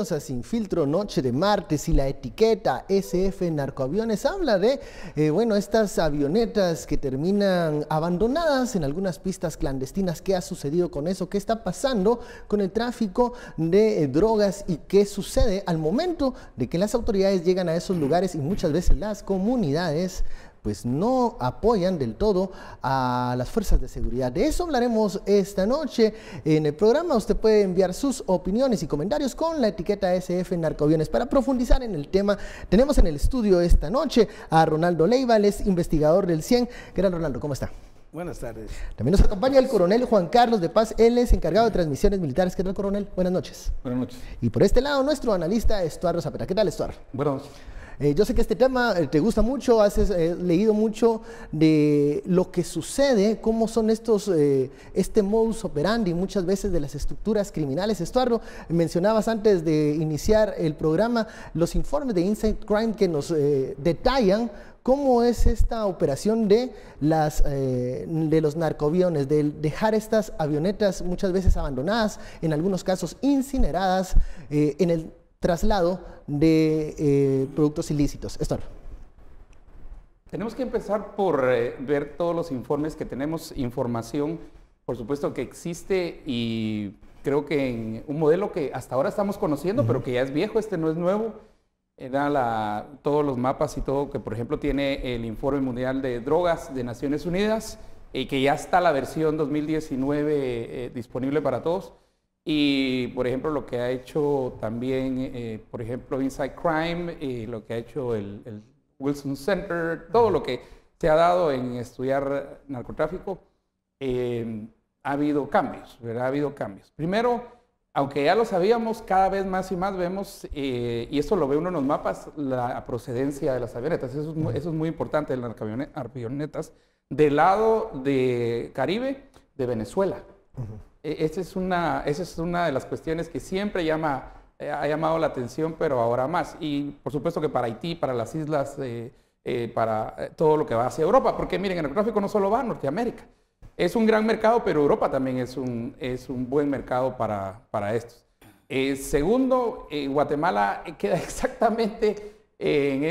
a Sin Filtro, noche de martes y la etiqueta SF Narcoaviones habla de, eh, bueno, estas avionetas que terminan abandonadas en algunas pistas clandestinas. ¿Qué ha sucedido con eso? ¿Qué está pasando con el tráfico de eh, drogas? ¿Y qué sucede al momento de que las autoridades llegan a esos lugares y muchas veces las comunidades pues no apoyan del todo a las fuerzas de seguridad. De eso hablaremos esta noche en el programa. Usted puede enviar sus opiniones y comentarios con la etiqueta SF Narcoviones. Para profundizar en el tema, tenemos en el estudio esta noche a Ronaldo Leivales, investigador del ¿Qué Gran Ronaldo, ¿cómo está? Buenas tardes. También nos acompaña el coronel Juan Carlos de Paz, él es encargado de transmisiones militares. ¿Qué tal, coronel? Buenas noches. Buenas noches. Y por este lado, nuestro analista Estuardo Zapata. ¿Qué tal, Estuardo? Buenas noches. Eh, yo sé que este tema eh, te gusta mucho, has eh, leído mucho de lo que sucede, cómo son estos, este modus operandi muchas veces de las estructuras criminales. Estuardo, mencionabas antes de iniciar el programa los informes de Inside Crime que nos detallan cómo es esta operación de, las, de los narcoaviones, de dejar estas avionetas muchas veces abandonadas, en algunos casos incineradas, en el traslado de eh, productos ilícitos. Estor. Tenemos que empezar por eh, ver todos los informes que tenemos, información, por supuesto que existe y creo que en un modelo que hasta ahora estamos conociendo, pero que ya es viejo, este no es nuevo, era eh, todos los mapas y todo que, por ejemplo, tiene el Informe Mundial de Drogas de Naciones Unidas, y que ya está la versión 2019 disponible para todos. Y, por ejemplo, lo que ha hecho también, eh, por ejemplo, Inside Crime, y lo que ha hecho el, Wilson Center, todo lo que se ha dado en estudiar narcotráfico, eh, ha habido cambios, ¿verdad? Ha habido cambios. Primero, aunque ya lo sabíamos, cada vez más y más vemos, eh, y eso lo ve uno en los mapas, la procedencia de las avionetas. Eso es muy, importante, las avionetas, del lado de Caribe, de Venezuela. E, esa es, una, de las cuestiones que siempre eh, ha llamado la atención, pero ahora más. Y por supuesto que para Haití, para las islas, eh, eh, para todo lo que va hacia Europa, porque miren, el gráfico no solo va a Norteamérica. Es un gran mercado, pero Europa también es un, buen mercado para, para estos. segundo, Guatemala queda exactamente en,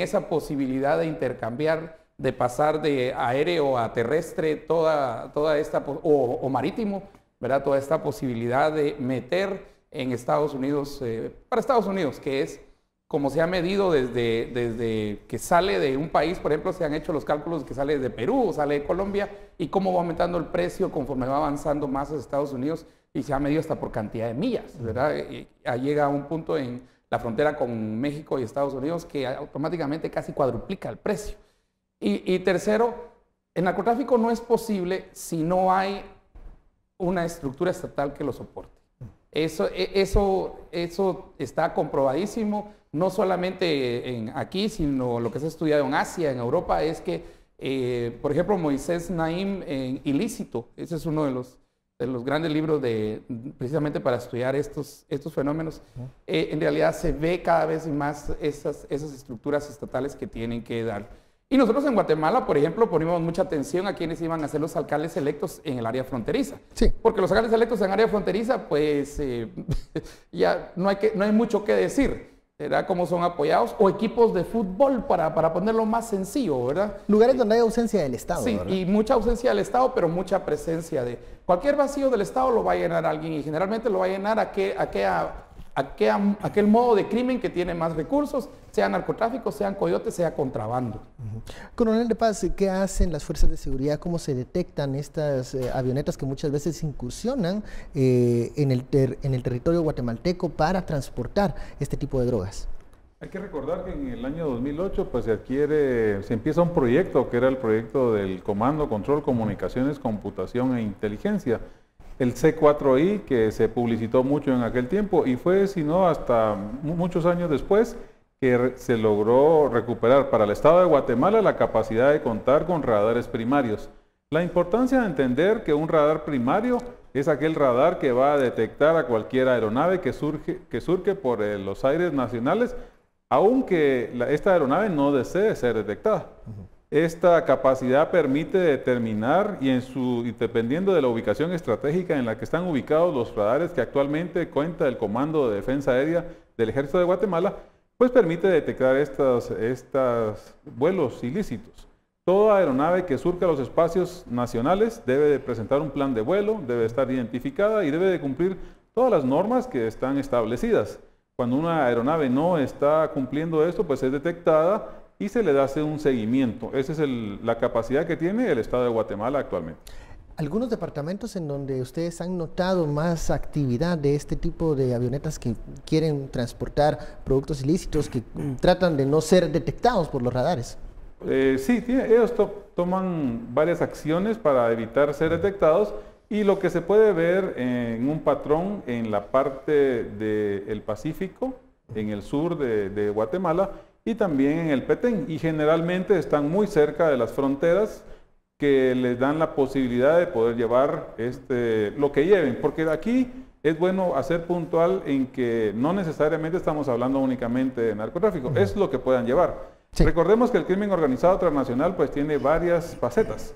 esa posibilidad de intercambiar, de pasar de aéreo a terrestre toda, esta, o marítimo, Toda esta posibilidad de meter en Estados Unidos, eh, para Estados Unidos, que es como se ha medido desde, desde que sale de un país, por ejemplo, se han hecho los cálculos que sale de Perú o sale de Colombia, y cómo va aumentando el precio conforme va avanzando más a Estados Unidos, y se ha medido hasta por cantidad de millas, ¿verdad? llega a un punto en la frontera con México y Estados Unidos que automáticamente casi cuadruplica el precio. y tercero, el narcotráfico no es posible si no hay una estructura estatal que lo soporte. Eso, e, eso, eso está comprobadísimo, no solamente en aquí, sino lo que se ha estudiado en Asia, en Europa, es que, eh, por ejemplo, Moisés Naim en Ilícito, ese es uno de los, de los grandes libros de, precisamente para estudiar estos, estos fenómenos, eh, en realidad se ve cada vez más esas, esas estructuras estatales que tienen que dar y nosotros en Guatemala, por ejemplo, ponemos mucha atención a quienes iban a ser los alcaldes electos en el área fronteriza. Sí. Porque los alcaldes electos en área fronteriza, pues eh, ya no hay, que, no hay mucho que decir. ¿Verdad? Cómo son apoyados o equipos de fútbol, para, ponerlo más sencillo, ¿verdad? Lugares donde hay ausencia del Estado. Sí, y mucha ausencia del Estado, pero mucha presencia de... Cualquier vacío del Estado lo va a llenar alguien y generalmente lo va a llenar a qué aquel, modo de crimen que tiene más recursos, sea narcotráfico, sean coyotes, sea contrabando. Coronel de Paz, ¿qué hacen las fuerzas de seguridad? ¿Cómo se detectan estas eh, avionetas que muchas veces incursionan eh, en, el territorio guatemalteco para transportar este tipo de drogas? Hay que recordar que en el año 2008 pues, se adquiere, se empieza un proyecto que era el proyecto del Comando, Control, Comunicaciones, Computación e Inteligencia, el C4I, que se publicitó mucho en aquel tiempo, y fue, sino hasta muchos años después que se logró recuperar para el Estado de Guatemala la capacidad de contar con radares primarios. La importancia de entender que un radar primario es aquel radar que va a detectar a cualquier aeronave que, surge, que surque por eh, los aires nacionales, aunque esta aeronave no desee ser detectada. Esta capacidad permite determinar y, dependiendo de la ubicación estratégica en la que están ubicados los radares que actualmente cuenta el Comando de Defensa Aérea del Ejército de Guatemala, pues permite detectar estos vuelos ilícitos. Toda aeronave que surca los espacios nacionales debe de presentar un plan de vuelo, debe estar identificada y debe de cumplir todas las normas que están establecidas. Cuando una aeronave no está cumpliendo esto, pues es detectada y se le hace un seguimiento. Esa es la capacidad que tiene el Estado de Guatemala actualmente. ¿Algunos departamentos en donde ustedes han notado más actividad de este tipo de avionetas que quieren transportar productos ilícitos, que tratan de no ser detectados por los radares? Eh, sí, ellos toman varias acciones para evitar ser detectados y lo que se puede ver en un patrón en la parte del Pacífico, en el sur de, de Guatemala, y también en el Petén. Y generalmente están muy cerca de las fronteras que les dan la posibilidad de poder llevar este, lo que lleven. Porque aquí es bueno hacer puntual en que no necesariamente estamos hablando únicamente de narcotráfico, es lo que puedan llevar. Recordemos que el crimen organizado transnacional pues tiene varias facetas.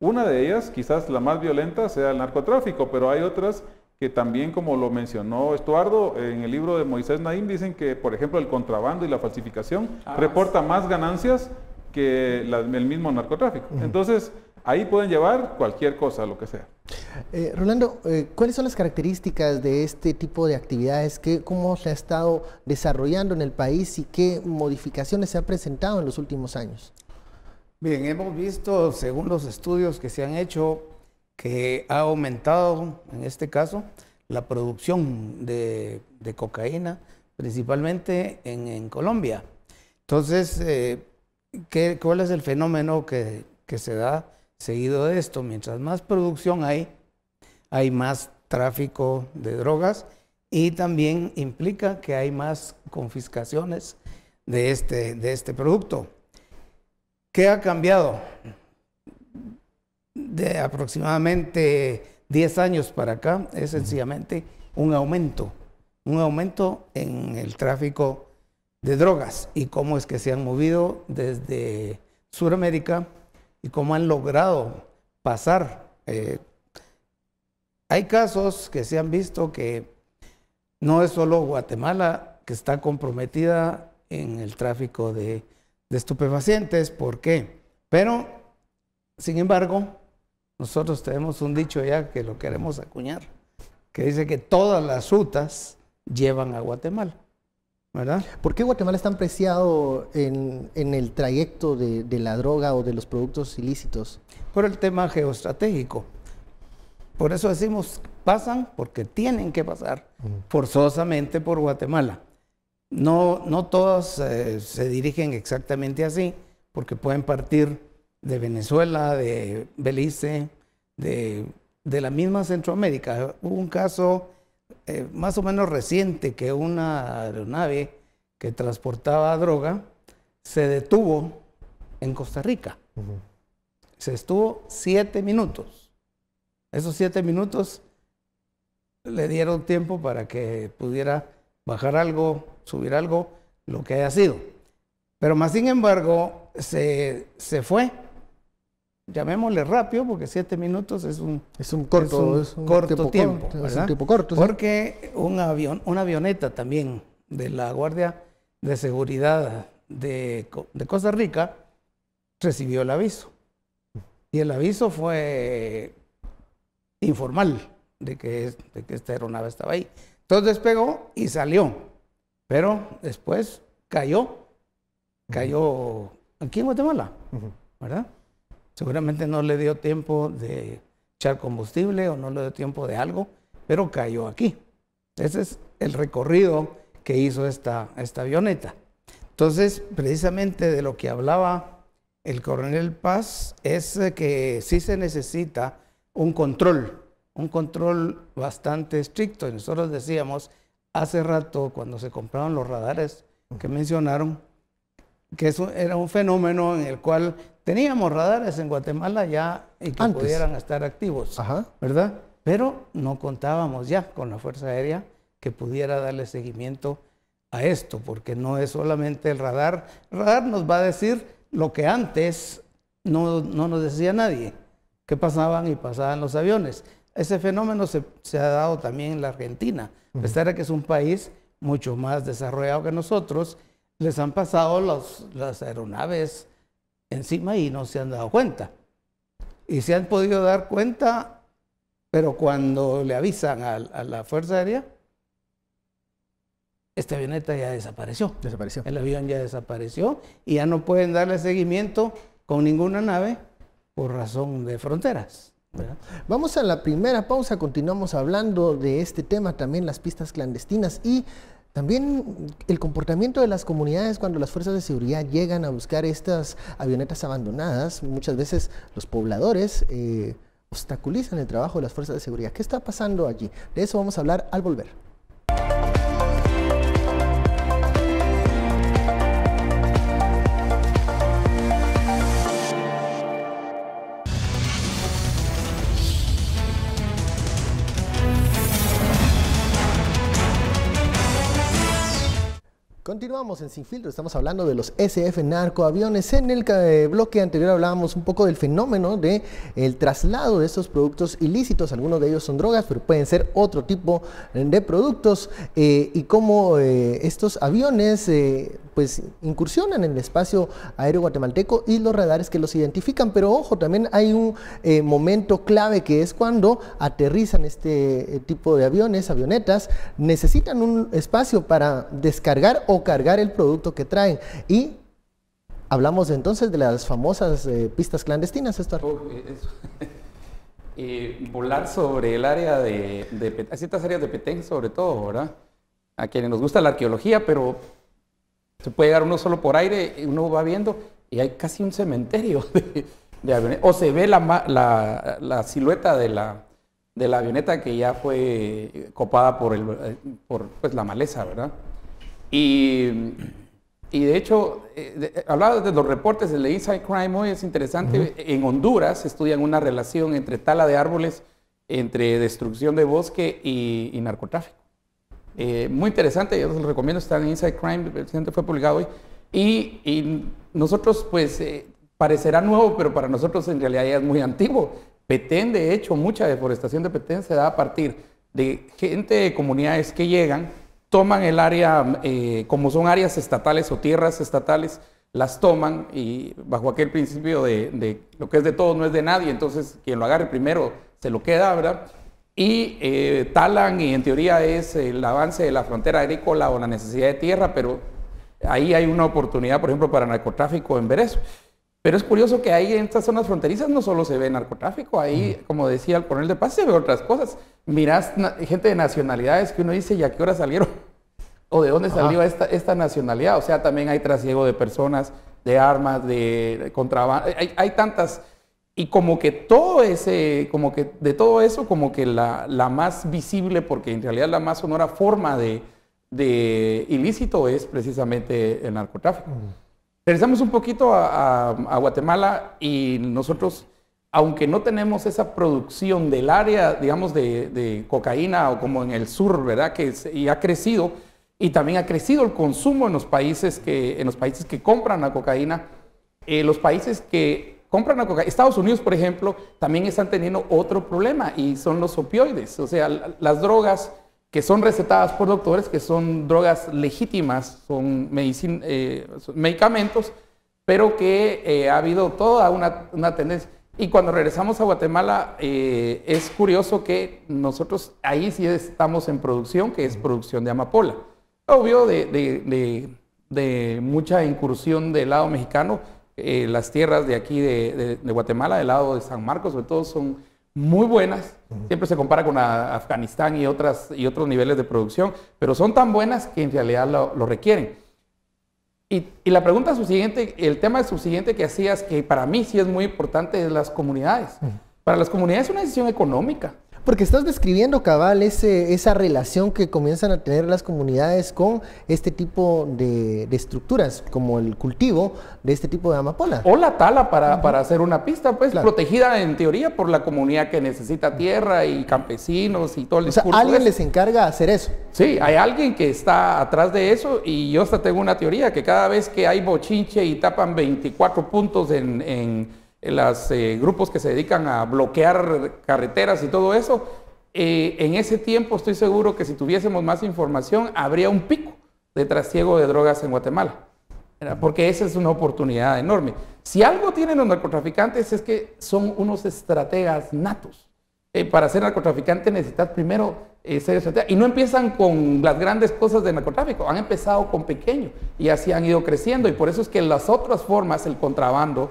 Una de ellas, quizás la más violenta, sea el narcotráfico, pero hay otras que también, como lo mencionó Estuardo, en el libro de Moisés Naim dicen que, por ejemplo, el contrabando y la falsificación reportan ah, reporta más ganancias que el mismo narcotráfico. Entonces, ahí pueden llevar cualquier cosa, lo que sea. Eh, Rolando, eh, ¿cuáles son las características de este tipo de actividades? Que, ¿Cómo se ha estado desarrollando en el país y qué modificaciones se han presentado en los últimos años? Bien, hemos visto, según los estudios que se han hecho, que ha aumentado, en este caso, la producción de, cocaína, principalmente en, Colombia. Entonces, eh, ¿cuál es el fenómeno que, se da seguido de esto? Mientras más producción hay, hay más tráfico de drogas y también implica que hay más confiscaciones de este, de este producto. ¿Qué ha cambiado? de aproximadamente 10 años para acá es sencillamente un aumento, un aumento en el tráfico de drogas y cómo es que se han movido desde Sudamérica y cómo han logrado pasar. Eh, hay casos que se han visto que no es solo Guatemala que está comprometida en el tráfico de, de estupefacientes, ¿por qué? Pero, sin embargo, nosotros tenemos un dicho ya que lo queremos acuñar, que dice que todas las rutas llevan a Guatemala. ¿verdad? ¿Por qué Guatemala es tan preciado en, el trayecto de, la droga o de los productos ilícitos? Por el tema geoestratégico. Por eso decimos, pasan porque tienen que pasar forzosamente por Guatemala. No, no todas eh, se dirigen exactamente así, porque pueden partir de Venezuela, de Belice, de, la misma Centroamérica. Hubo un caso eh, más o menos reciente que una aeronave que transportaba droga se detuvo en Costa Rica. Se estuvo siete minutos. Esos siete minutos le dieron tiempo para que pudiera bajar algo, subir algo, lo que haya sido. Pero más sin embargo, se, se fue llamémosle rápido, porque siete minutos es un, es un corto, corto tiempo, un corto. Porque un avión, una avioneta también de la Guardia de Seguridad de, Costa Rica recibió el aviso. Y el aviso fue informal de que, que esta aeronave estaba ahí. Entonces despegó y salió, pero después cayó, cayó aquí en Guatemala, ¿verdad? Seguramente no le dio tiempo de echar combustible o no le dio tiempo de algo, pero cayó aquí. Ese es el recorrido que hizo esta, esta avioneta. Entonces, precisamente de lo que hablaba el coronel Paz es que sí se necesita un control, un control bastante estricto. Nosotros decíamos hace rato cuando se compraron los radares que mencionaron, que eso era un fenómeno en el cual teníamos radares en Guatemala ya y que pudieran estar activos, ¿verdad? Pero no contábamos ya con la Fuerza Aérea que pudiera darle seguimiento a esto, porque no es solamente el radar. El radar nos va a decir lo que antes no, nos decía nadie, que pasaban y pasaban los aviones. Ese fenómeno se, se ha dado también en la Argentina, a pesar de que es un país mucho más desarrollado que nosotros, les han pasado las aeronaves encima y no se han dado cuenta. Y se han podido dar cuenta, pero cuando le avisan a, la Fuerza Aérea, esta avioneta ya desapareció. Desapareció. El avión ya desapareció y ya no pueden darle seguimiento con ninguna nave por razón de fronteras. Vamos a la primera pausa, continuamos hablando de este tema, también las pistas clandestinas y también el comportamiento de las comunidades cuando las fuerzas de seguridad llegan a buscar estas avionetas abandonadas, muchas veces los pobladores eh, obstaculizan el trabajo de las fuerzas de seguridad. ¿Qué está pasando allí? De eso vamos a hablar al volver. vamos en Sin Filtro, estamos hablando de los SF narcoaviones. En el eh, bloque anterior hablábamos un poco del fenómeno de el traslado de estos productos ilícitos. Algunos de ellos son drogas, pero pueden ser otro tipo eh, de productos eh, y cómo estos aviones pues incursionan en el espacio aéreo guatemalteco y los radares que los identifican. Pero ojo, también hay un momento clave que es cuando aterrizan este tipo de aviones, avionetas, necesitan un espacio para descargar o cargar el producto que traen. Y hablamos entonces de las famosas eh, pistas clandestinas, esto. Oh, eh, eh, volar sobre el área de, ciertas áreas de Petén, sobre todo, ¿verdad? A quienes nos gusta la arqueología, pero se puede llegar uno solo por aire, y uno va viendo y hay casi un cementerio de, o se ve la, silueta de la, de la avioneta que ya fue copada por, el, por pues, la maleza, ¿verdad? Y, de hecho, eh, hablaba de los reportes de Inside Crime hoy, es interesante. En Honduras estudian una relación entre tala de árboles, entre destrucción de bosque y, narcotráfico. Eh, muy interesante, yo les recomiendo, está en Inside Crime, el fue publicado hoy. Y, nosotros, pues, eh, parecerá nuevo, pero para nosotros en realidad ya es muy antiguo. Petén, de hecho, mucha deforestación de Petén se da a partir de gente de comunidades que llegan toman el área, eh, como son áreas estatales o tierras estatales, las toman y bajo aquel principio de, lo que es de todos no es de nadie, entonces quien lo agarre primero se lo queda, ¿verdad? Y eh, talan y en teoría es el avance de la frontera agrícola o la necesidad de tierra, pero ahí hay una oportunidad, por ejemplo, para narcotráfico en Berezo. Pero es curioso que ahí en estas zonas fronterizas no solo se ve narcotráfico, ahí, como decía el coronel de paz, se ve otras cosas. Mirás gente de nacionalidades que uno dice, ¿y a qué hora salieron? ¿O de dónde salió esta, esta, nacionalidad? O sea, también hay trasiego de personas, de armas, de contrabando, hay, tantas... Y como que todo ese, como que de todo eso, como que la, más visible, porque en realidad la más sonora forma de, ilícito es precisamente el narcotráfico. Regresamos un poquito a, Guatemala y nosotros, aunque no tenemos esa producción del área, digamos, de, cocaína o como en el sur, ¿verdad? Que y ha crecido y también ha crecido el consumo en los países que, en los países que compran la cocaína. Eh, los países que compran la cocaína, Estados Unidos, por ejemplo, también están teniendo otro problema y son los opioides. O sea, las drogas que son recetadas por doctores, que son drogas legítimas, son, eh, medicamentos, pero que eh, ha habido toda una, tendencia. Y cuando regresamos a Guatemala, eh, es curioso que nosotros ahí sí estamos en producción, que es producción de amapola. Obvio, de mucha incursión del lado mexicano, las tierras de aquí de, Guatemala, del lado de San Marcos, sobre todo, son muy buenas. Siempre se compara con Afganistán y, otras, y otros niveles de producción, pero son tan buenas que en realidad lo, requieren. Y, y, la pregunta subsiguiente, el tema subsiguiente que hacías, que para mí sí es muy importante, es las comunidades. Para las comunidades es una decisión económica. Porque estás describiendo, cabal, esa relación que comienzan a tener las comunidades con este tipo de, estructuras, como el cultivo de este tipo de amapola. O la tala para, hacer una pista, pues, protegida en teoría por la comunidad que necesita tierra y campesinos y todo el o sea, alguien les encarga hacer eso. Sí, hay alguien que está atrás de eso y yo hasta tengo una teoría que cada vez que hay bochinche y tapan 24 puntos en eh, los eh, grupos que se dedican a bloquear carreteras y todo eso, eh, en ese tiempo estoy seguro que si tuviésemos más información habría un pico de trasiego de drogas en Guatemala, porque esa es una oportunidad enorme. Si algo tienen los narcotraficantes es que son unos estrategas natos. para ser narcotraficante necesitas primero ser estratega. Y no empiezan con las grandes cosas de narcotráfico, han empezado con pequeño y así han ido creciendo. Y por eso es que las otras formas, el contrabando,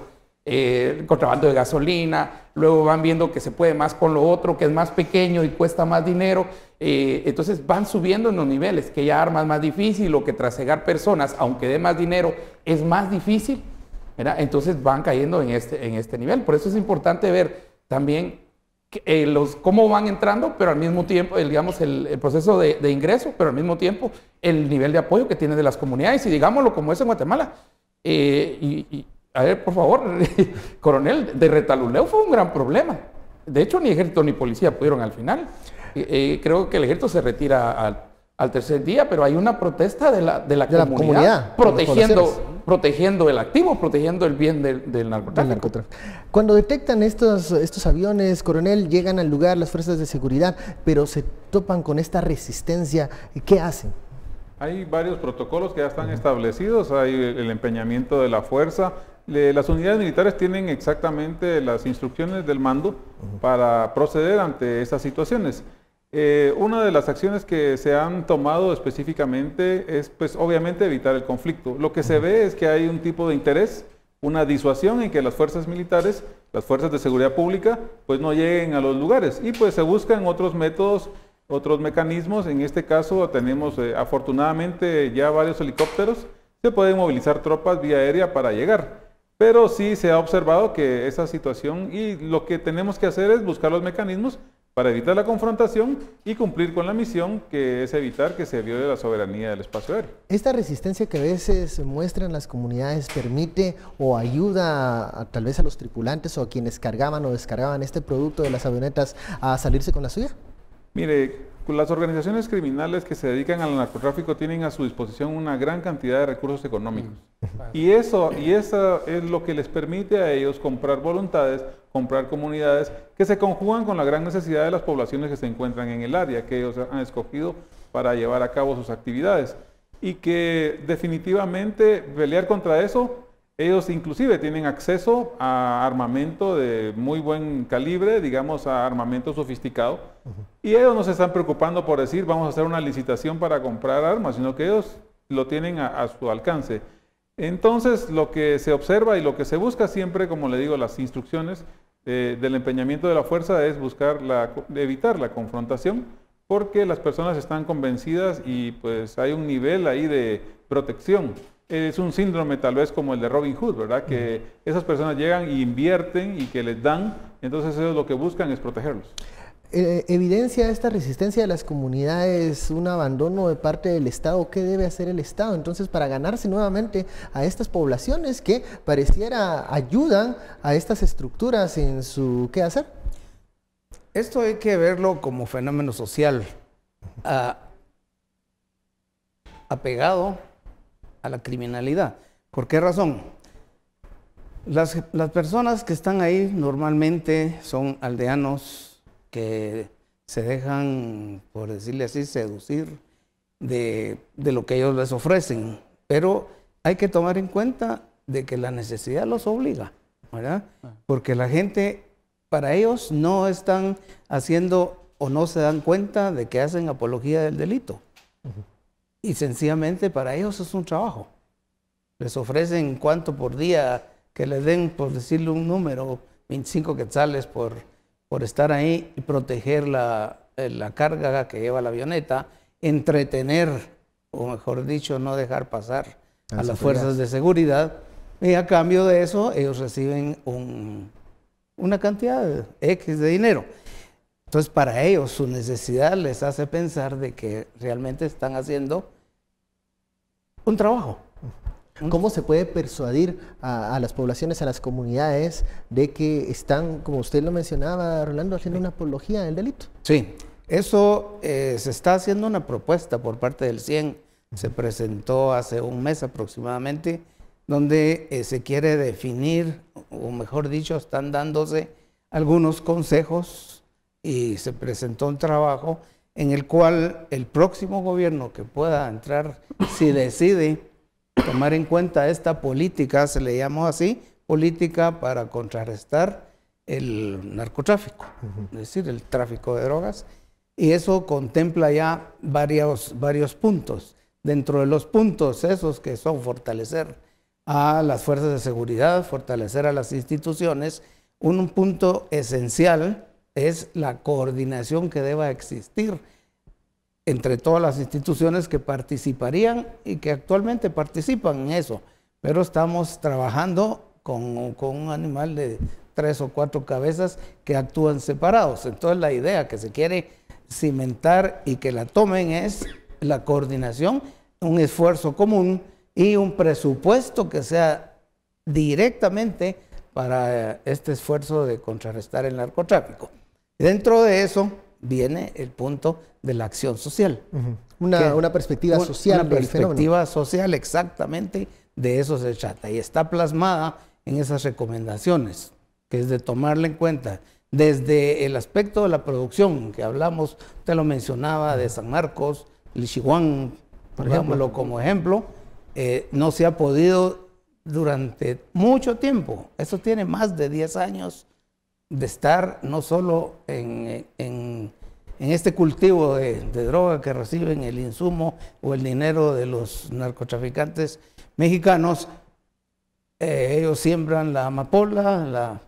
eh, contrabando de gasolina, luego van viendo que se puede más con lo otro, que es más pequeño y cuesta más dinero, eh, entonces van subiendo en los niveles, que ya armas más difícil o que trasegar personas, aunque dé más dinero, es más difícil, entonces van cayendo en este, en este nivel. Por eso es importante ver también eh, los, cómo van entrando, pero al mismo tiempo, digamos, el, proceso de, ingreso, pero al mismo tiempo el nivel de apoyo que tiene de las comunidades y digámoslo como es en Guatemala. y a ver, por favor, coronel, de retaluneo fue un gran problema. De hecho, ni ejército ni policía pudieron al final. creo que el ejército se retira al, tercer día, pero hay una protesta de la, de comunidad, protegiendo, protegiendo el activo, protegiendo el bien del, narcotráfico. Cuando detectan estos, estos aviones, coronel, llegan al lugar las fuerzas de seguridad, pero se topan con esta resistencia, ¿qué hacen? Hay varios protocolos que ya están establecidos, hay el empeñamiento de la fuerza, las unidades militares tienen exactamente las instrucciones del mando para proceder ante esas situaciones. Eh, una de las acciones que se han tomado específicamente es, pues, obviamente evitar el conflicto. Lo que se ve es que hay un tipo de interés, una disuasión en que las fuerzas militares, las fuerzas de seguridad pública, pues no lleguen a los lugares y pues se buscan otros métodos, otros mecanismos. En este caso tenemos eh, afortunadamente ya varios helicópteros, se pueden movilizar tropas vía aérea para llegar. Pero sí se ha observado que esa situación y lo que tenemos que hacer es buscar los mecanismos para evitar la confrontación y cumplir con la misión que es evitar que se viole la soberanía del espacio aéreo. Esta resistencia que a veces muestran las comunidades permite o ayuda tal vez a los tripulantes o a quienes cargaban o descargaban este producto de las avionetas a salirse con la suya. Mire, las organizaciones criminales que se dedican al narcotráfico tienen a su disposición una gran cantidad de recursos económicos. Mm, y eso, y eso es lo que les permite a ellos comprar voluntades, comprar comunidades que se conjugan con la gran necesidad de las poblaciones que se encuentran en el área, que ellos han escogido para llevar a cabo sus actividades. Y que definitivamente pelear contra eso ellos inclusive tienen acceso a armamento de muy buen calibre, digamos, a armamento sofisticado. Y ellos no se están preocupando por decir, vamos a hacer una licitación para comprar armas, sino que ellos lo tienen a, su alcance. Entonces, lo que se observa y lo que se busca siempre, como le digo, las instrucciones eh, del empeñamiento de la fuerza es buscar evitar la confrontación, porque las personas están convencidas y pues hay un nivel ahí de protección es un síndrome tal vez como el de Robin Hood, ¿verdad? Que esas personas llegan y invierten y que les dan, entonces es lo que buscan es protegerlos. Eh, evidencia esta resistencia de las comunidades, un abandono de parte del Estado, ¿qué debe hacer el Estado? Entonces, para ganarse nuevamente a estas poblaciones que pareciera ayudan a estas estructuras en su qué hacer. Esto hay que verlo como fenómeno social, ah, apegado la criminalidad. ¿Por qué razón? Las, personas que están ahí normalmente son aldeanos que se dejan, por decirle así, seducir de, lo que ellos les ofrecen. Pero hay que tomar en cuenta de que la necesidad los obliga, ¿verdad? Ah. Porque la gente, para ellos, no están haciendo o no se dan cuenta de que hacen apología del delito y sencillamente para ellos es un trabajo. Les ofrecen cuánto por día, que les den, por decirle un número, 25 quetzales por, por estar ahí y proteger la, eh, la carga que lleva la avioneta, entretener, o mejor dicho, no dejar pasar a las fuerzas de seguridad. Y a cambio de eso, ellos reciben un, una cantidad X de dinero. Entonces, para ellos, su necesidad les hace pensar de que realmente están haciendo un trabajo. ¿Cómo se puede persuadir a, las poblaciones, a las comunidades, de que están, como usted lo mencionaba, Rolando, haciendo una apología del delito? Sí, eso eh, se está haciendo una propuesta por parte del CIEN. Se presentó hace un mes aproximadamente, donde eh, se quiere definir, o mejor dicho, están dándose algunos consejos y se presentó un trabajo en el cual el próximo gobierno que pueda entrar, si decide tomar en cuenta esta política, se le llamó así, política para contrarrestar el narcotráfico, es decir, el tráfico de drogas, y eso contempla ya varios, varios puntos. Dentro de los puntos esos que son fortalecer a las fuerzas de seguridad, fortalecer a las instituciones, un punto esencial es la coordinación que deba existir entre todas las instituciones que participarían y que actualmente participan en eso. Pero estamos trabajando con, con, un animal de tres o cuatro cabezas que actúan separados. Entonces la idea que se quiere cimentar y que la tomen es la coordinación, un esfuerzo común y un presupuesto que sea directamente para eh, este esfuerzo de contrarrestar el narcotráfico. Dentro de eso viene el punto de la acción social. una, perspectiva social. Una perspectiva social, exactamente, de eso se trata. Y está plasmada en esas recomendaciones, que es de tomarla en cuenta desde el aspecto de la producción, que hablamos, usted lo mencionaba, de San Marcos, por pongámoslo como ejemplo, eh, no se ha podido durante mucho tiempo, eso tiene más de 10 años, de estar no solo en, este cultivo de, droga que reciben el insumo o el dinero de los narcotraficantes mexicanos, eh, ellos siembran la amapola, la,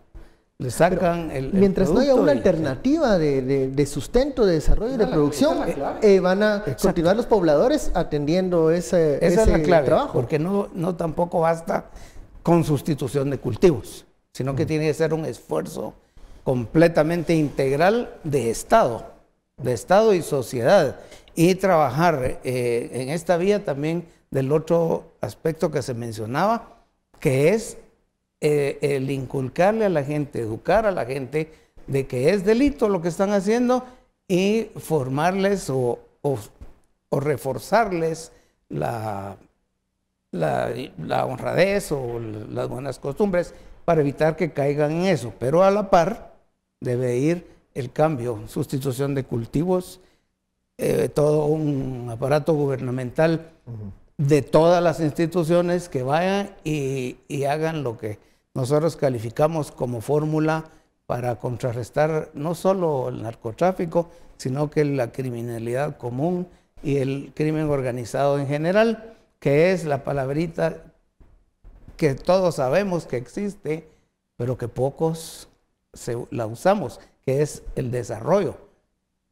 le sacan el, Mientras no haya una alternativa de, sustento, de desarrollo y de producción, eh, van a continuar los pobladores atendiendo ese, trabajo. Porque no, no tampoco basta con sustitución de cultivos, sino que mm. tiene que ser un esfuerzo completamente integral de Estado, de Estado y sociedad, y trabajar eh, en esta vía también del otro aspecto que se mencionaba, que es eh, el inculcarle a la gente, educar a la gente de que es delito lo que están haciendo y formarles o, reforzarles la, la honradez o las buenas costumbres para evitar que caigan en eso, pero a la par debe ir el cambio, sustitución de cultivos, eh, todo un aparato gubernamental de todas las instituciones que vayan y, y hagan lo que nosotros calificamos como fórmula para contrarrestar no solo el narcotráfico, sino que la criminalidad común y el crimen organizado en general, que es la palabrita que todos sabemos que existe, pero que pocos se, la usamos, que es el desarrollo.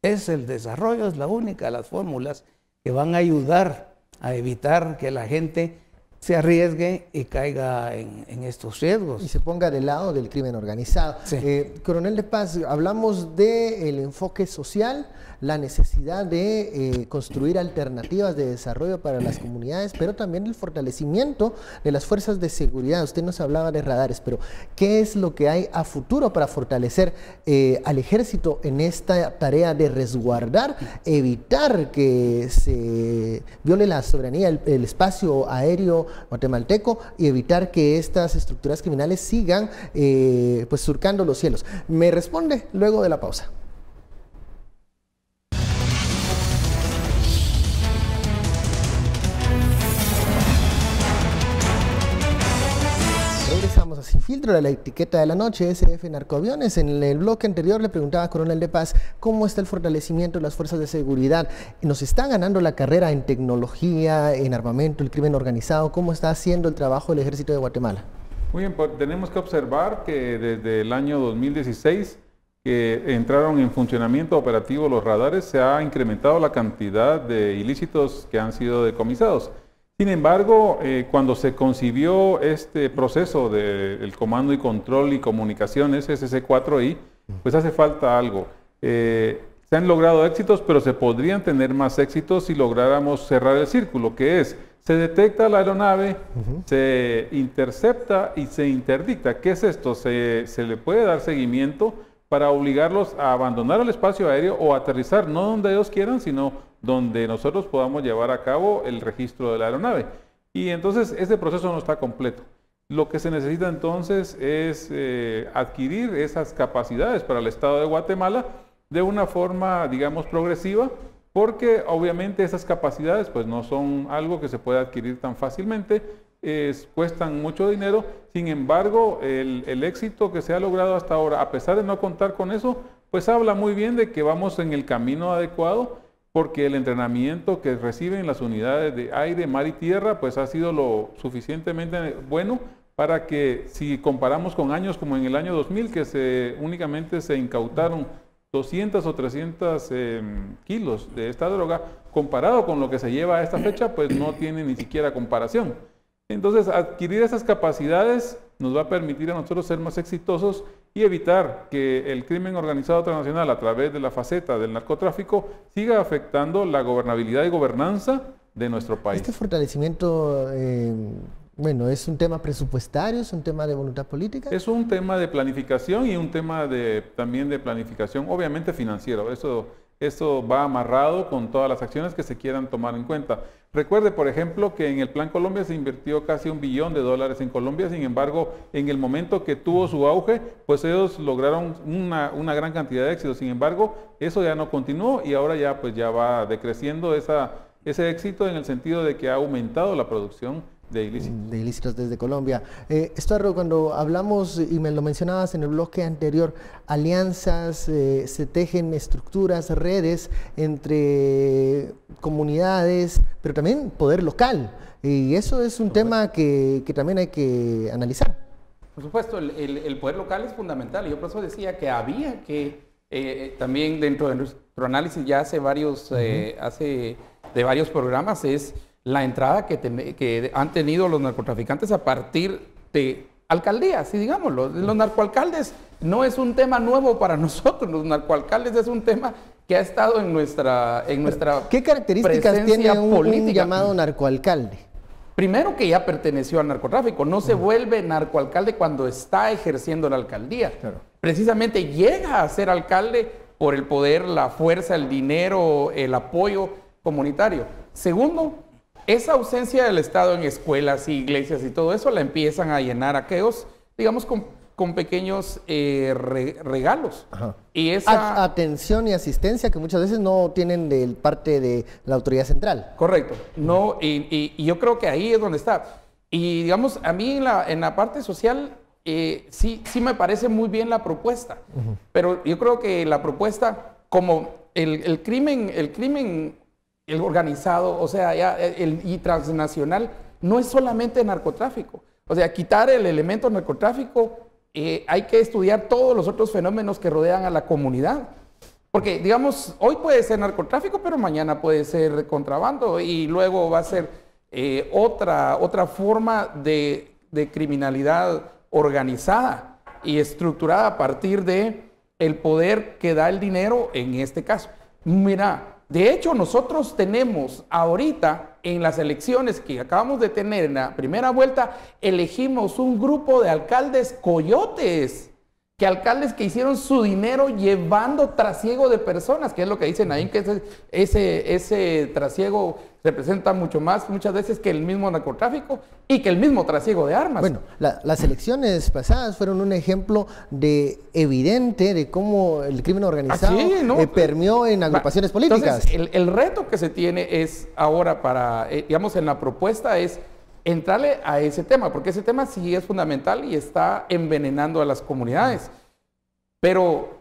Es el desarrollo, es la única de las fórmulas que van a ayudar a evitar que la gente se arriesgue y caiga en, estos riesgos. Y se ponga del lado del crimen organizado. Eh, coronel de Paz, hablamos del enfoque social, la necesidad de eh, construir alternativas de desarrollo para las comunidades, pero también el fortalecimiento de las fuerzas de seguridad. Usted nos hablaba de radares, pero ¿qué es lo que hay a futuro para fortalecer eh, al ejército en esta tarea de resguardar, evitar que se viole la soberanía, el espacio aéreo? guatemalteco y evitar que estas estructuras criminales sigan eh, pues, surcando los cielos. Me responde luego de la pausa. filtro de la etiqueta de la noche, SF Narcoaviones, En el bloque anterior le preguntaba a Coronel de Paz cómo está el fortalecimiento de las fuerzas de seguridad. ¿Nos está ganando la carrera en tecnología, en armamento, el crimen organizado? ¿Cómo está haciendo el trabajo el ejército de Guatemala? Muy bien, pues, tenemos que observar que desde el año 2016 que entraron en funcionamiento operativo los radares, se ha incrementado la cantidad de ilícitos que han sido decomisados. Sin embargo, eh, cuando se concibió este proceso del comando y control y comunicaciones, SC4I, pues hace falta algo. Eh, se han logrado éxitos, pero se podrían tener más éxitos si lográramos cerrar el círculo, que es, se detecta la aeronave, se intercepta y se interdicta. ¿Qué es esto? Se, se le puede dar seguimiento, para obligarlos a abandonar el espacio aéreo o aterrizar, no donde ellos quieran, sino donde nosotros podamos llevar a cabo el registro de la aeronave. Y entonces ese proceso no está completo. Lo que se necesita entonces es eh, adquirir esas capacidades para el Estado de Guatemala de una forma, digamos, progresiva, porque obviamente esas capacidades pues no son algo que se pueda adquirir tan fácilmente cuestan mucho dinero, sin embargo, el, éxito que se ha logrado hasta ahora, a pesar de no contar con eso, pues habla muy bien de que vamos en el camino adecuado, porque el entrenamiento que reciben las unidades de aire, mar y tierra, pues ha sido lo suficientemente bueno para que si comparamos con años como en el año 2000, que se, únicamente se incautaron 200 o 300 eh, kilos de esta droga, comparado con lo que se lleva a esta fecha, pues no tiene ni siquiera comparación. Entonces, adquirir esas capacidades nos va a permitir a nosotros ser más exitosos y evitar que el crimen organizado transnacional a través de la faceta del narcotráfico siga afectando la gobernabilidad y gobernanza de nuestro país. Este fortalecimiento, eh, bueno, ¿es un tema presupuestario, es un tema de voluntad política? Es un tema de planificación y un tema de, también de planificación, obviamente financiero. Eso esto va amarrado con todas las acciones que se quieran tomar en cuenta. Recuerde, por ejemplo, que en el Plan Colombia se invirtió casi un billón de dólares en Colombia, sin embargo, en el momento que tuvo su auge, pues ellos lograron una, gran cantidad de éxito. Sin embargo, eso ya no continuó y ahora ya, pues ya va decreciendo esa, ese éxito en el sentido de que ha aumentado la producción de ilícitos. Mm, desde Colombia. Eh, Estuardo, cuando hablamos, y me lo mencionabas en el bloque anterior, alianzas, eh, se tejen estructuras, redes entre comunidades, pero también poder local. Y eso es un tema que, también hay que analizar. Por supuesto, el, poder local es fundamental. Yo por eso decía que había que, eh, eh, también dentro de nuestro análisis ya hace varios, hace de varios programas, es la entrada que, han tenido los narcotraficantes a partir de alcaldías, si digámoslo. Los narcoalcaldes no es un tema nuevo para nosotros, los narcoalcaldes es un tema que ha estado en nuestra en nuestra ¿Qué características tiene un, política. llamado narcoalcalde? Primero que ya perteneció al narcotráfico, no se vuelve narcoalcalde cuando está ejerciendo la alcaldía. Precisamente llega a ser alcalde por el poder, la fuerza, el dinero, el apoyo comunitario. Segundo, esa ausencia del Estado en escuelas y iglesias y todo eso la empiezan a llenar aquellos, digamos, con, pequeños eh, regalos. Y esa... Atención y asistencia que muchas veces no tienen de parte de la autoridad central. Correcto. No, y, yo creo que ahí es donde está. Y digamos, a mí en la, en la parte social eh, sí, sí me parece muy bien la propuesta, pero yo creo que la propuesta, como el, el crimen, el crimen el organizado, o sea, eh, el, y transnacional, no es solamente narcotráfico. O sea, quitar el elemento narcotráfico, eh, hay que estudiar todos los otros fenómenos que rodean a la comunidad. Porque, digamos, hoy puede ser narcotráfico, pero mañana puede ser contrabando y luego va a ser eh, otra, otra forma de, de criminalidad organizada y estructurada a partir de el poder que da el dinero en este caso. Mira, de hecho, nosotros tenemos ahorita en las elecciones que acabamos de tener en la primera vuelta, elegimos un grupo de alcaldes coyotes que alcaldes que hicieron su dinero llevando trasiego de personas, que es lo que dicen ahí, que ese, ese, trasiego representa mucho más muchas veces que el mismo narcotráfico y que el mismo trasiego de armas. Bueno, las elecciones pasadas fueron un ejemplo de evidente de cómo el crimen organizado ¿Ah, eh, permeó en agrupaciones políticas. Entonces, el, reto que se tiene es ahora para, eh, digamos, en la propuesta es entrarle a ese tema, porque ese tema sí es fundamental y está envenenando a las comunidades. Pero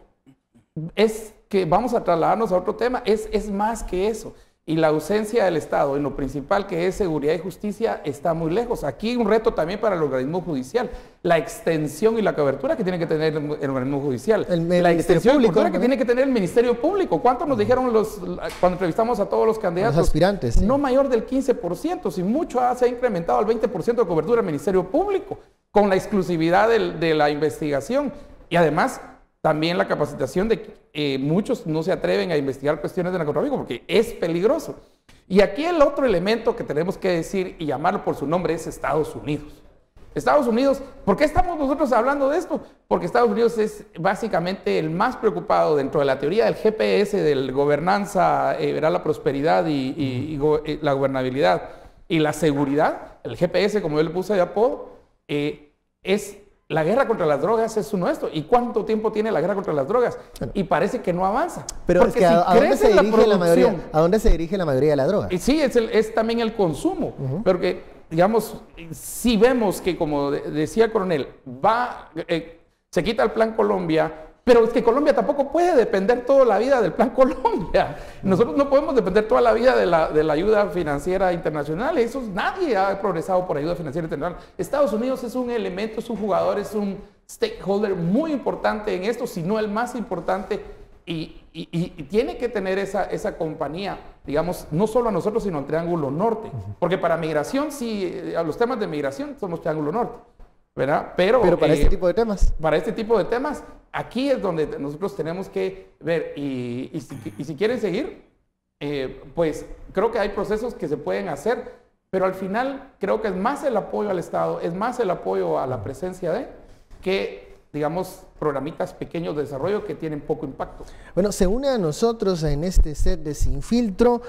es que vamos a trasladarnos a otro tema, es, es más que eso y la ausencia del Estado en lo principal que es seguridad y justicia está muy lejos. Aquí un reto también para el organismo judicial, la extensión y la cobertura que tiene que tener el organismo judicial, la extensión y la cobertura que tiene que tener el Ministerio Público. ¿Cuánto nos dijeron los cuando entrevistamos a todos los candidatos? Los aspirantes. No mayor del 15%, si mucho se ha incrementado al 20% de cobertura el Ministerio Público, con la exclusividad de la investigación. Y además, también la capacitación de que eh, muchos no se atreven a investigar cuestiones de narcotráfico porque es peligroso. Y aquí el otro elemento que tenemos que decir y llamarlo por su nombre es Estados Unidos. Estados Unidos, ¿por qué estamos nosotros hablando de esto? Porque Estados Unidos es básicamente el más preocupado dentro de la teoría del GPS, del gobernanza, eh, verá la prosperidad y, eh, la gobernabilidad y la seguridad. El GPS, como yo le puse de apodo, es la guerra contra las drogas es uno de ¿Y cuánto tiempo tiene la guerra contra las drogas? Y parece que no avanza. Pero a, dónde se dirige la, mayoría? ¿A dónde se dirige la mayoría de la droga? sí, es, es también el consumo. Pero Porque, digamos, si vemos que, como decía el coronel, va, eh, se quita el Plan Colombia, pero es que Colombia tampoco puede depender toda la vida del Plan Colombia. Nosotros no podemos depender toda la vida de la, ayuda financiera internacional. Eso nadie ha progresado por ayuda financiera internacional. Estados Unidos es un elemento, es un jugador, es un stakeholder muy importante en esto, si no el más importante. Y, tiene que tener esa, esa compañía, digamos, no solo a nosotros, sino al Triángulo Norte. Porque para migración, sí, eh, a los temas de migración somos Triángulo Norte. ¿verdad? Pero, para este eh, tipo de temas. Para este tipo de temas, aquí es donde nosotros tenemos que ver. Y, si, quieren seguir, eh, pues creo que hay procesos que se pueden hacer. Pero al final creo que es más el apoyo al Estado, es más el apoyo a la presencia de, que, digamos, programitas pequeños de desarrollo que tienen poco impacto. Bueno, se une a nosotros en este set de Sin Filtro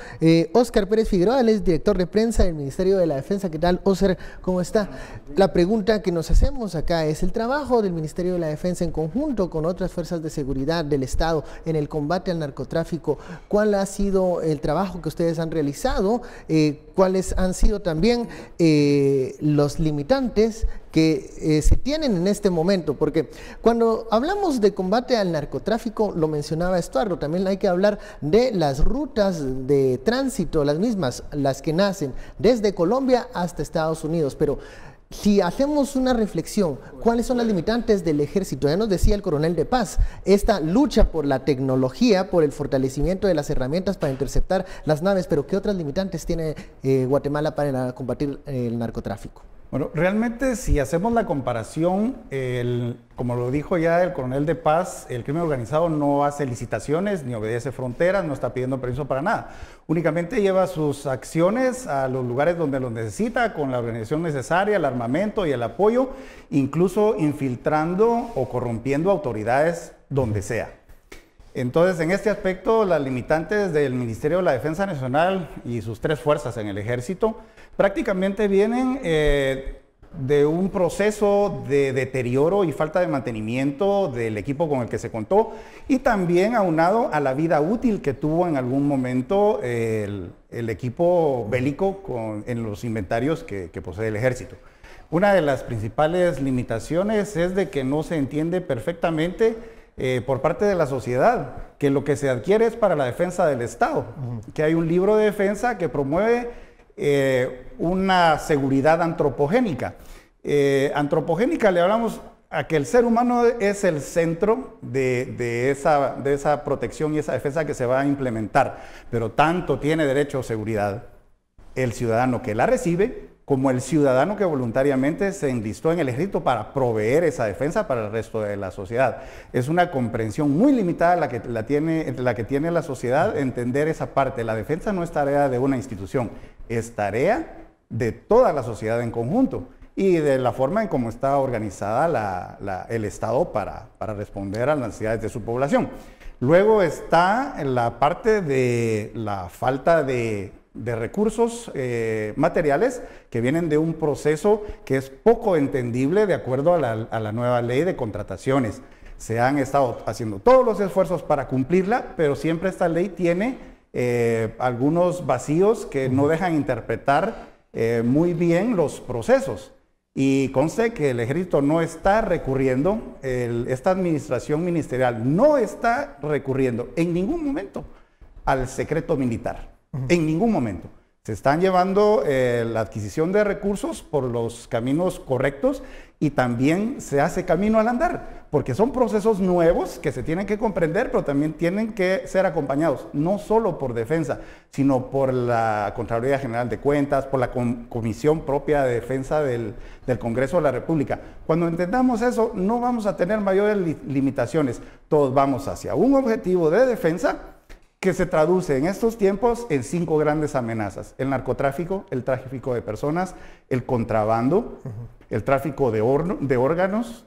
Oscar eh, Pérez Figueroa, él es director de prensa del Ministerio de la Defensa. ¿Qué tal, Oscar? ¿Cómo está? La pregunta que nos hacemos acá es, ¿el trabajo del Ministerio de la Defensa en conjunto con otras fuerzas de seguridad del Estado en el combate al narcotráfico, cuál ha sido el trabajo que ustedes han realizado? Eh, ¿Cuáles han sido también eh, los limitantes que se tienen en este momento? Porque cuando hablamos de combate al narcotráfico, lo mencionaba Estuardo, también hay que hablar de las rutas de tránsito, las mismas, las que nacen desde Colombia hasta Estados Unidos, pero si hacemos una reflexión, ¿cuáles son las limitantes del ejército? Ya nos decía el coronel de paz, esta lucha por la tecnología, por el fortalecimiento de las herramientas para interceptar las naves, pero ¿qué otras limitantes tiene eh, Guatemala para combatir el narcotráfico? Bueno, realmente si hacemos la comparación, como lo dijo ya el coronel de paz, el crimen organizado no hace licitaciones, ni obedece fronteras, no está pidiendo permiso para nada. Únicamente lleva sus acciones a los lugares donde los necesita, con la organización necesaria, el armamento y el apoyo, incluso infiltrando o corrompiendo autoridades donde sea. Entonces, en este aspecto, las limitantes del Ministerio de la Defensa Nacional y sus tres fuerzas en el ejército prácticamente vienen eh, de un proceso de deterioro y falta de mantenimiento del equipo con el que se contó y también aunado a la vida útil que tuvo en algún momento el, equipo bélico en los inventarios que, que posee el ejército. Una de las principales limitaciones es de que no se entiende perfectamente eh, por parte de la sociedad, que lo que se adquiere es para la defensa del Estado, que hay un libro de defensa que promueve eh, una seguridad antropogénica. Eh, antropogénica le hablamos a que el ser humano es el centro de, esa, de esa protección y esa defensa que se va a implementar, pero tanto tiene derecho a seguridad el ciudadano que la recibe como el ciudadano que voluntariamente se enlistó en el ejército para proveer esa defensa para el resto de la sociedad. Es una comprensión muy limitada la que, la tiene, la que tiene la sociedad entender esa parte. La defensa no es tarea de una institución, es tarea de toda la sociedad en conjunto y de la forma en cómo está organizada el Estado para, para responder a las necesidades de su población. Luego está la parte de la falta de de recursos eh, materiales que vienen de un proceso que es poco entendible de acuerdo a la, nueva ley de contrataciones. Se han estado haciendo todos los esfuerzos para cumplirla, pero siempre esta ley tiene eh, algunos vacíos que no dejan interpretar eh, muy bien los procesos. Y conste que el ejército no está recurriendo, esta administración ministerial no está recurriendo en ningún momento al secreto militar. En ningún momento. Se están llevando eh, la adquisición de recursos por los caminos correctos y también se hace camino al andar, porque son procesos nuevos que se tienen que comprender, pero también tienen que ser acompañados, no solo por defensa, sino por la Contraloría General de Cuentas, por la Comisión propia de Defensa del, del, Congreso de la República. Cuando entendamos eso, no vamos a tener mayores limitaciones, todos vamos hacia un objetivo de defensa que se traduce en estos tiempos en cinco grandes amenazas. El narcotráfico, el tráfico de personas, el contrabando, el tráfico de, órganos,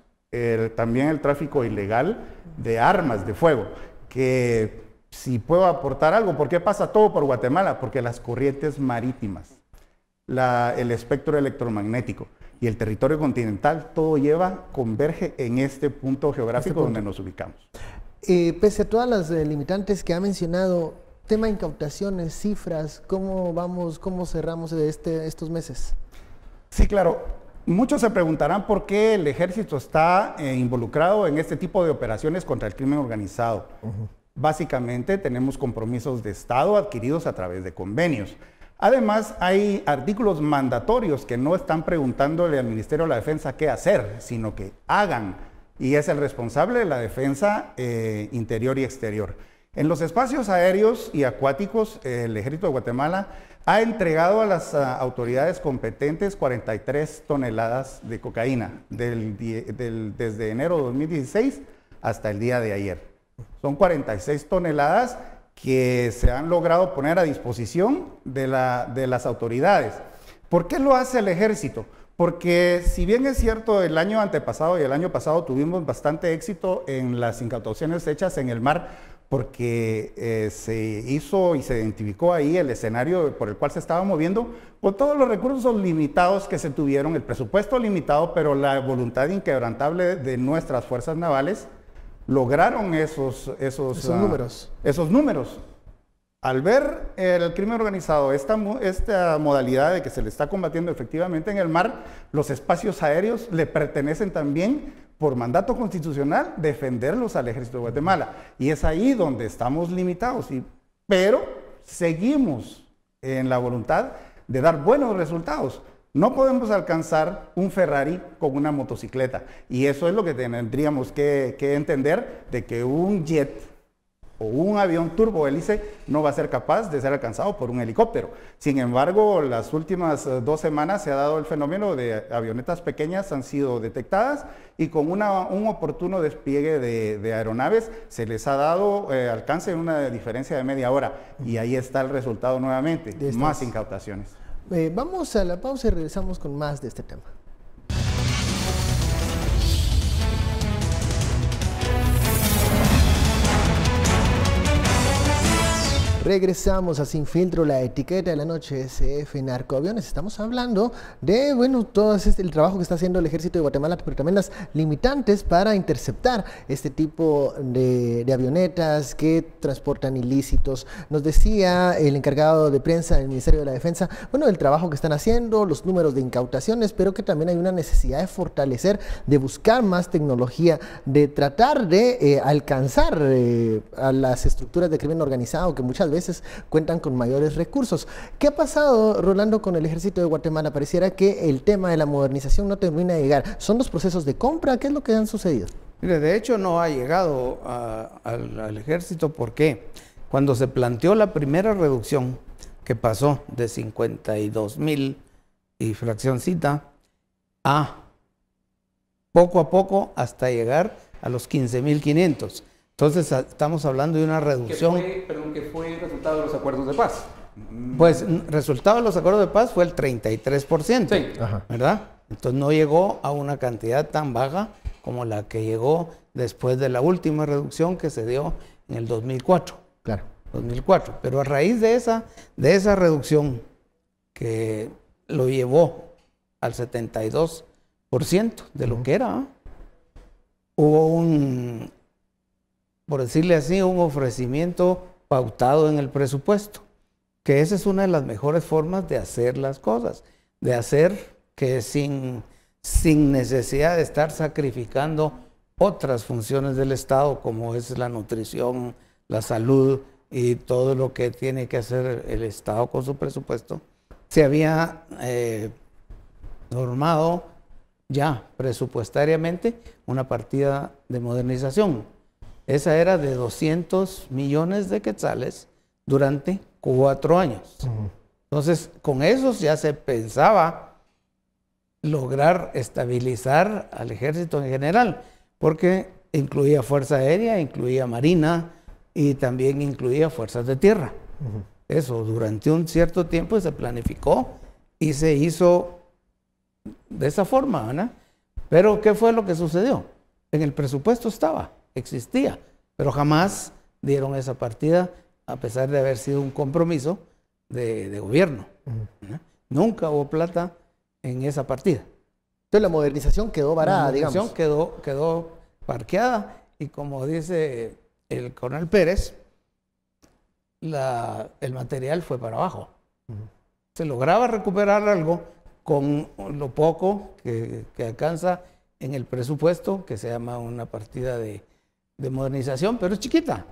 también el tráfico ilegal de armas de fuego, que si puedo aportar algo, ¿por qué pasa todo por Guatemala? Porque las corrientes marítimas, el espectro electromagnético y el territorio continental, todo lleva, converge en este punto geográfico este donde nos ubicamos. Eh, pese a todas las eh, limitantes que ha mencionado, tema incautaciones, cifras, ¿cómo vamos, cómo cerramos este, estos meses? Sí, claro. Muchos se preguntarán por qué el ejército está eh, involucrado en este tipo de operaciones contra el crimen organizado. Básicamente tenemos compromisos de Estado adquiridos a través de convenios. Además, hay artículos mandatorios que no están preguntándole al Ministerio de la Defensa qué hacer, sino que hagan y es el responsable de la defensa eh, interior y exterior. En los espacios aéreos y acuáticos, el Ejército de Guatemala ha entregado a las ah, autoridades competentes 43 toneladas de cocaína desde enero de 2016 hasta el día de ayer. Son 46 toneladas que se han logrado poner a disposición de las autoridades. ¿Por qué lo hace el ejército? Porque si bien es cierto, el año antepasado y el año pasado tuvimos bastante éxito en las incautaciones hechas en el mar, porque eh, se hizo y se identificó ahí el escenario por el cual se estaba moviendo, con todos los recursos limitados que se tuvieron, el presupuesto limitado, pero la voluntad inquebrantable de nuestras fuerzas navales, lograron esos, esos, ah, números. Esos números. Al ver el crimen organizado, esta, esta, modalidad de que se le está combatiendo efectivamente en el mar, los espacios aéreos le pertenecen también, por mandato constitucional, defenderlos al ejército de Guatemala. Y es ahí donde estamos limitados, y, pero seguimos en la voluntad de dar buenos resultados. No podemos alcanzar un Ferrari con una motocicleta. Y eso es lo que tendríamos que, que entender, de que un jet un avión turbohélice no va a ser capaz de ser alcanzado por un helicóptero. Sin embargo, las últimas eh, dos semanas se ha dado el fenómeno de avionetas pequeñas han sido detectadas y con un oportuno despliegue de, aeronaves se les ha dado eh, alcance en una diferencia de media hora y ahí está el resultado nuevamente, más incautaciones. Eh, vamos a la pausa y regresamos con más de este tema. Regresamos a Sin Filtro, la etiqueta de la noche, SF Narcoaviones. Estamos hablando de, bueno, todo el trabajo que está haciendo el ejército de Guatemala, pero también las limitantes para interceptar este tipo de, avionetas que transportan ilícitos. Nos decía el encargado de prensa del Ministerio de la Defensa, bueno, el trabajo que están haciendo, los números de incautaciones, pero que también hay una necesidad de fortalecer, de buscar más tecnología, de tratar de eh, alcanzar eh, a las estructuras de crimen organizado que muchas veces veces cuentan con mayores recursos. ¿Qué ha pasado, Rolando, con el ejército de Guatemala? Pareciera que el tema de la modernización no termina de llegar. ¿Son los procesos de compra? ¿Qué es lo que han sucedido? Mire, de hecho no ha llegado al, ejército. porque Cuando se planteó la primera reducción que pasó de 52 mil y fraccioncita a poco a poco hasta llegar a los 15 mil 500. Entonces estamos hablando de una reducción. Que fue, perdón, que fue resultado de los acuerdos de paz. Mm. Pues resultado de los acuerdos de paz fue el 33%, sí. ¿verdad? Entonces no llegó a una cantidad tan baja como la que llegó después de la última reducción que se dio en el 2004. Claro. 2004. Pero a raíz de esa, de esa reducción que lo llevó al 72% de lo que era, ¿ah? hubo un por decirle así, un ofrecimiento pautado en el presupuesto, que esa es una de las mejores formas de hacer las cosas, de hacer que sin, sin necesidad de estar sacrificando otras funciones del Estado, como es la nutrición, la salud y todo lo que tiene que hacer el Estado con su presupuesto, se había eh, normado ya presupuestariamente una partida de modernización esa era de 200 millones de quetzales durante cuatro años. Entonces, con esos ya se pensaba lograr estabilizar al ejército en general, porque incluía fuerza aérea, incluía marina y también incluía fuerzas de tierra. Eso durante un cierto tiempo se planificó y se hizo de esa forma, ¿verdad? Pero ¿qué fue lo que sucedió? En el presupuesto estaba existía, pero jamás dieron esa partida a pesar de haber sido un compromiso de, gobierno. Nunca hubo plata en esa partida. Entonces la modernización quedó varada, digamos. la modernización Quedó, quedó parqueada y como dice el coronel Pérez, el material fue para abajo. Se lograba recuperar algo con lo poco que alcanza en el presupuesto, que se llama una partida de de modernización, pero es chiquita.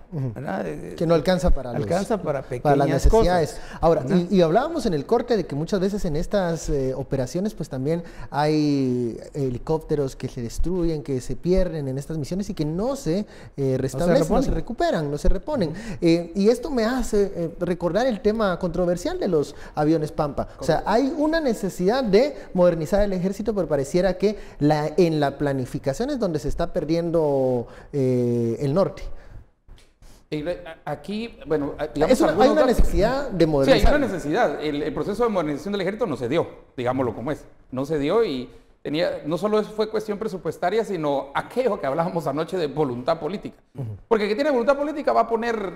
Que no alcanza para Alcanza para pequeñas las necesidades. Ahora, y, hablábamos en el corte de que muchas veces en estas eh, operaciones pues también hay helicópteros que se destruyen, que se pierden en estas misiones y que no se eh, restablecen, no se, recuperan, no se reponen. Eh, y esto me hace eh, recordar el tema controversial de los aviones Pampa. O sea, hay una necesidad de modernizar el ejército, pero pareciera que la, en la planificación es donde se está perdiendo... Eh, eh, el norte. E aquí, bueno, ah, hay una necesidad de modernizar. Sí, hay una necesidad. El, proceso de modernización del ejército no se dio, digámoslo como es. No se dio y tenía, no solo fue cuestión presupuestaria, sino aquello que hablábamos anoche de voluntad política. Porque el que tiene voluntad política va a poner,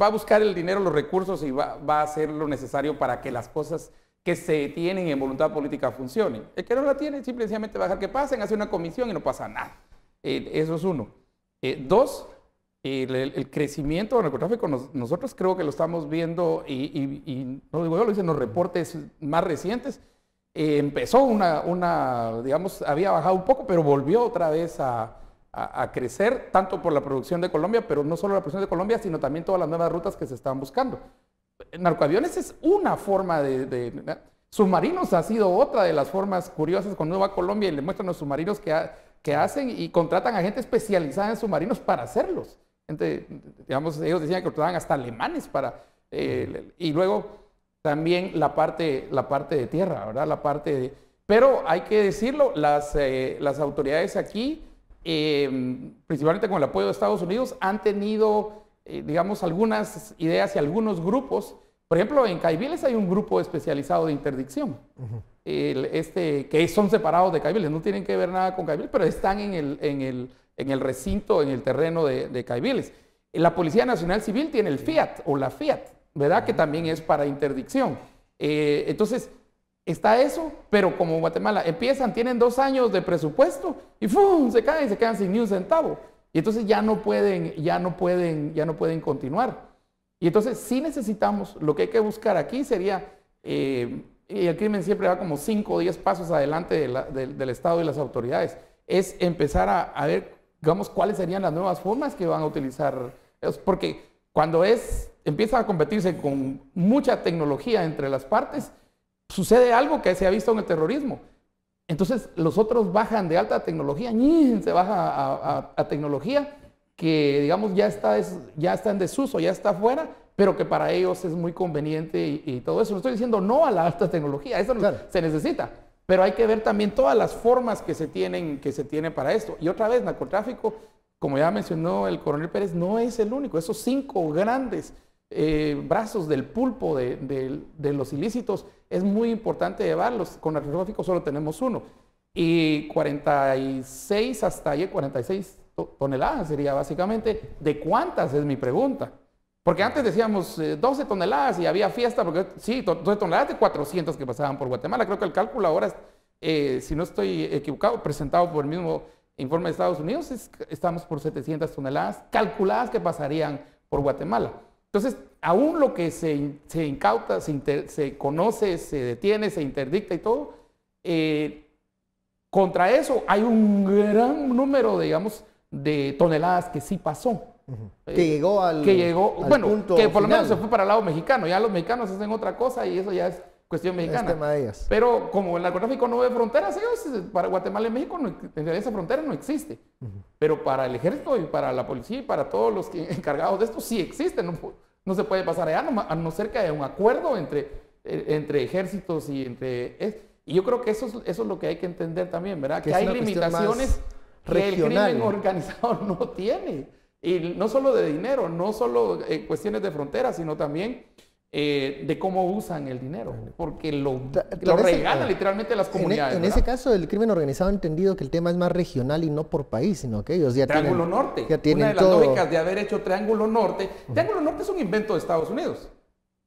va a buscar el dinero, los recursos y va, a hacer lo necesario para que las cosas que se tienen en voluntad política funcionen. El que no la tiene, simplemente va a dejar que pasen, hace una comisión y no pasa nada. Eh, eso es uno. Eh, dos, el, crecimiento del narcotráfico, nosotros creo que lo estamos viendo y, no digo yo, lo dicen los reportes más recientes. Eh, empezó una, una, digamos, había bajado un poco, pero volvió otra vez a, a, crecer, tanto por la producción de Colombia, pero no solo la producción de Colombia, sino también todas las nuevas rutas que se están buscando. Narcoaviones es una forma de, Submarinos ha sido otra de las formas curiosas con Nueva Colombia y le muestran los submarinos que ha, que hacen y contratan a gente especializada en submarinos para hacerlos. digamos, ellos decían que contrataban hasta alemanes para... Eh, y luego también la parte, la parte de tierra, ¿verdad? La parte Pero hay que decirlo, las, eh, las autoridades aquí, em, principalmente con el apoyo de Estados Unidos, han tenido, eh, digamos, algunas ideas y algunos grupos. Por ejemplo, en Caibiles hay un grupo especializado de interdicción este, que son separados de Caibiles, no tienen que ver nada con Caibiles, pero están en el, en el, recinto, en el terreno de, Caibiles. La Policía Nacional Civil tiene el FIAT o la FIAT, ¿verdad? Que también es para interdicción. Eh, entonces, está eso, pero como Guatemala empiezan, tienen dos años de presupuesto y ¡fum! se caen, se quedan sin ni un centavo. Y entonces ya no pueden, ya no pueden, ya no pueden continuar. Y entonces sí necesitamos, lo que hay que buscar aquí sería eh, y el crimen siempre va como 5 o 10 pasos adelante del Estado y las autoridades, es empezar a, ver, digamos, cuáles serían las nuevas formas que van a utilizar. Porque cuando es, empieza a competirse con mucha tecnología entre las partes, sucede algo que se ha visto en el terrorismo. Entonces los otros bajan de alta tecnología, se baja a, tecnología que digamos ya está, ya está en desuso, ya está fuera pero que para ellos es muy conveniente y, todo eso. No estoy diciendo no a la alta tecnología, eso se necesita, pero hay que ver también todas las formas que se tienen que se tiene para esto. Y otra vez, narcotráfico, como ya mencionó el coronel Pérez, no es el único. Esos cinco grandes eh, brazos del pulpo de, los ilícitos es muy importante llevarlos. Con narcotráfico solo tenemos uno. Y 46 hasta ahí, 46 toneladas sería básicamente. ¿De cuántas es mi pregunta? Porque antes decíamos 12 eh, toneladas y había fiesta, porque sí, 12 toneladas de 400 que pasaban por Guatemala. Creo que el cálculo ahora, eh, si no estoy equivocado, presentado por el mismo informe de Estados Unidos, estamos por 700 toneladas calculadas que pasarían por Guatemala. Entonces, aún lo que se, incauta, se, conoce, se detiene, se interdicta y todo, eh, contra eso hay un gran número, digamos, de toneladas que sí pasó. Eh, que llegó al. Que llegó, bueno, que por lo menos se fue para el lado mexicano. Ya los mexicanos hacen otra cosa y eso ya es cuestión mexicana. Pero como el narcotráfico no ve fronteras, para Guatemala y México, no, esa frontera no existe. Pero para el ejército y para la policía y para todos los encargados de esto sí existe. No, se puede pasar allá, no, a no ser que haya un acuerdo entre, e, entre ejércitos y entre. y yo creo que eso es, eso es lo que hay que entender también, ¿verdad? que hay limitaciones que el crimen organizado no tiene. Y no solo de dinero, no solo eh, cuestiones de fronteras, sino también eh, de cómo usan el dinero, porque lo, lo regalan literalmente las e- comunidades. En, ese caso, el crimen organizado ha entendido que el tema es más regional y no por país, sino que ellos ya Triángulo tienen, Norte. Ya tienen Una de las de haber hecho Triángulo Norte. Triángulo Norte es un invento de Estados Unidos.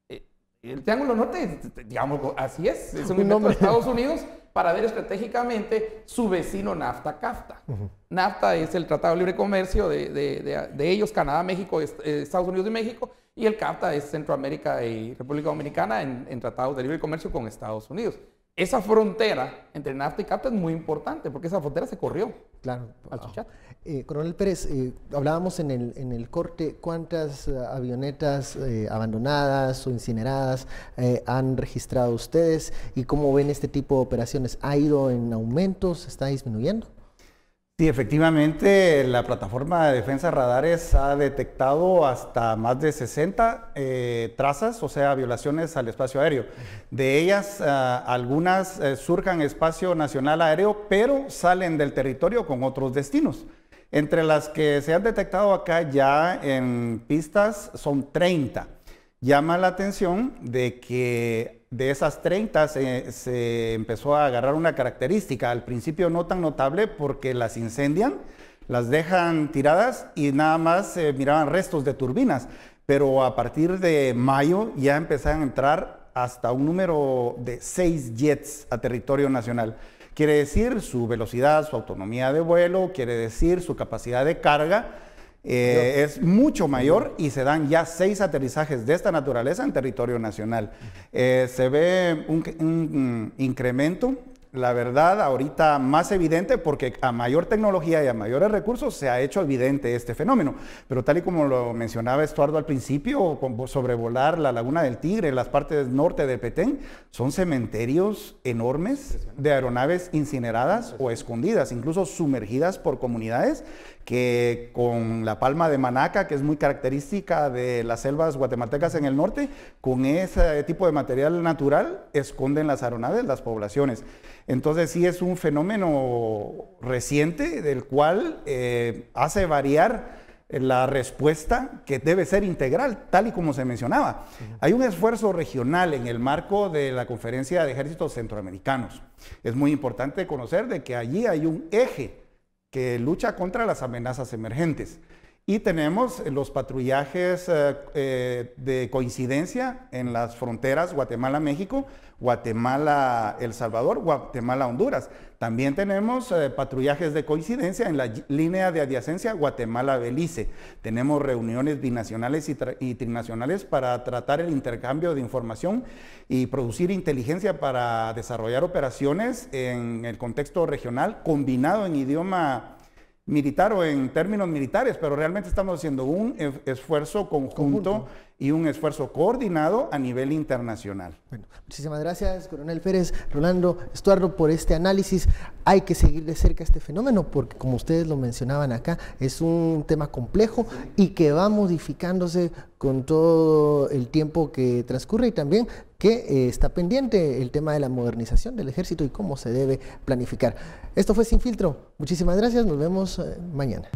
Eh, el Triángulo Norte, digamos, así es, es un invento de Estados Unidos para ver estratégicamente su vecino NAFTA-CAFTA. NAFTA es el Tratado de Libre Comercio de, ellos, Canadá, México, eh, Estados Unidos y México, y el CAFTA es Centroamérica y República Dominicana en, Tratado tratados de libre comercio con Estados Unidos. Esa frontera entre NAFTA y CAFTA es muy importante porque esa frontera se corrió. Claro. Eh, Coronel Pérez, eh, hablábamos en el, en el corte cuántas eh, avionetas abandonadas o incineradas han registrado ustedes y cómo ven este tipo de operaciones. ¿Ha ido en aumento? ¿Se está disminuyendo? Sí, efectivamente, la plataforma de defensa radares ha detectado hasta más de 60 eh, trazas, o sea, violaciones al espacio aéreo. De ellas, eh, algunas surgen eh, surjan espacio nacional aéreo, pero salen del territorio con otros destinos. Entre las que se han detectado acá ya en pistas son 30. Llama la atención de que de esas 30 se, empezó a agarrar una característica, al principio no tan notable porque las incendian, las dejan tiradas y nada más se miraban restos de turbinas, pero a partir de mayo ya empezaron a entrar hasta un número de 6 jets a territorio nacional. Quiere decir su velocidad, su autonomía de vuelo, quiere decir su capacidad de carga eh, es mucho mayor y se dan ya seis aterrizajes de esta naturaleza en territorio nacional. Eh, se ve un, mm, incremento la verdad, ahorita más evidente porque a mayor tecnología y a mayores recursos se ha hecho evidente este fenómeno. Pero tal y como lo mencionaba Estuardo al principio, sobrevolar la Laguna del Tigre, las partes norte de Petén, son cementerios enormes de aeronaves incineradas o escondidas, incluso sumergidas por comunidades que con la palma de manaca, que es muy característica de las selvas guatemaltecas en el norte, con ese tipo de material natural esconden las aeronaves las poblaciones. Entonces sí es un fenómeno reciente del cual eh, hace variar la respuesta que debe ser integral, tal y como se mencionaba. Hay un esfuerzo regional en el marco de la Conferencia de Ejércitos Centroamericanos. Es muy importante conocer de que allí hay un eje que lucha contra las amenazas emergentes. Y tenemos los patrullajes eh, eh, de coincidencia en las fronteras Guatemala-México, Guatemala-El Salvador, Guatemala-Honduras. También tenemos eh, patrullajes de coincidencia en la línea de adyacencia Guatemala-Belice. Tenemos reuniones binacionales y, y, trinacionales para tratar el intercambio de información y producir inteligencia para desarrollar operaciones en el contexto regional combinado en idioma militar o en términos militares, pero realmente estamos haciendo un e-, esfuerzo conjunto y un esfuerzo coordinado a nivel internacional. Bueno, muchísimas gracias, coronel Pérez, Rolando, Estuardo, por este análisis. Hay que seguir de cerca este fenómeno porque, como ustedes lo mencionaban acá, es un tema complejo y que va modificándose con todo el tiempo que transcurre y también que eh, está pendiente el tema de la modernización del ejército y cómo se debe planificar. Esto fue Sin Filtro. Muchísimas gracias. Nos vemos eh, mañana.